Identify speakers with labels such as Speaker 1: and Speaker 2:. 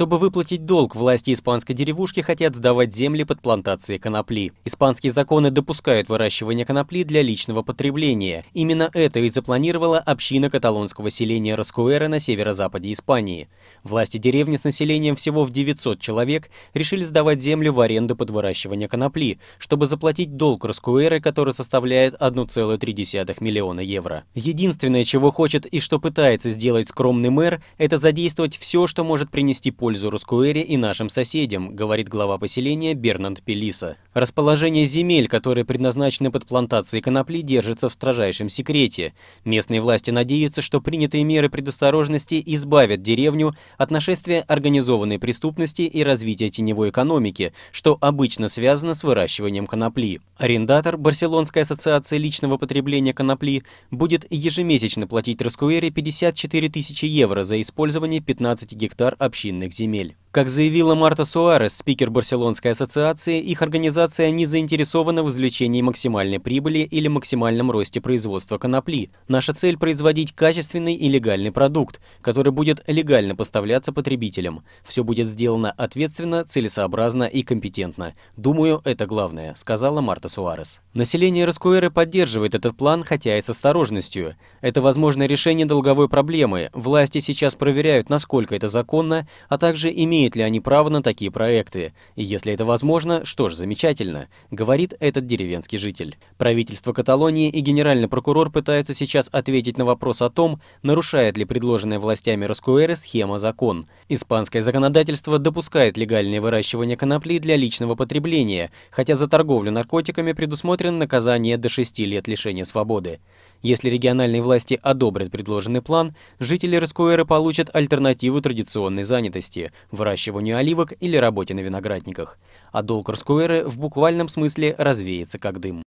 Speaker 1: Чтобы выплатить долг, власти испанской деревушки хотят сдавать земли под плантации конопли. Испанские законы допускают выращивание конопли для личного потребления. Именно это и запланировала община каталонского селения Роскуэра на северо-западе Испании. Власти деревни с населением всего в 900 человек решили сдавать землю в аренду под выращивание конопли, чтобы заплатить долг Раскуэры, который составляет 1,3 миллиона евро. Единственное, чего хочет и что пытается сделать скромный мэр, это задействовать все, что может принести пользу пользу Рускуэре и нашим соседям, говорит глава поселения Бернанд Пелиса. Расположение земель, которые предназначены под плантации конопли, держится в строжайшем секрете. Местные власти надеются, что принятые меры предосторожности избавят деревню от нашествия организованной преступности и развития теневой экономики, что обычно связано с выращиванием конопли. Арендатор Барселонской ассоциации личного потребления конопли будет ежемесячно платить Роскуэре 54 тысячи евро за использование 15 гектар общинных земель. Как заявила Марта Суарес, спикер Барселонской ассоциации, их организация не заинтересована в извлечении максимальной прибыли или максимальном росте производства конопли. Наша цель – производить качественный и легальный продукт, который будет легально поставляться потребителям. Все будет сделано ответственно, целесообразно и компетентно. Думаю, это главное, сказала Марта Суарес. Население Раскуэры поддерживает этот план, хотя и с осторожностью. Это возможное решение долговой проблемы. Власти сейчас проверяют, насколько это законно, а также имеют имеют ли они право на такие проекты, и если это возможно, что ж, замечательно, говорит этот деревенский житель. Правительство Каталонии и генеральный прокурор пытаются сейчас ответить на вопрос о том, нарушает ли предложенная властями Роскуэры схема закон. Испанское законодательство допускает легальное выращивание конопли для личного потребления, хотя за торговлю наркотиками предусмотрено наказание до 6 лет лишения свободы. Если региональные власти одобрят предложенный план, жители Раскуэра получат альтернативу традиционной занятости – выращиванию оливок или работе на виноградниках. А долг Раскуэры в буквальном смысле развеется как дым.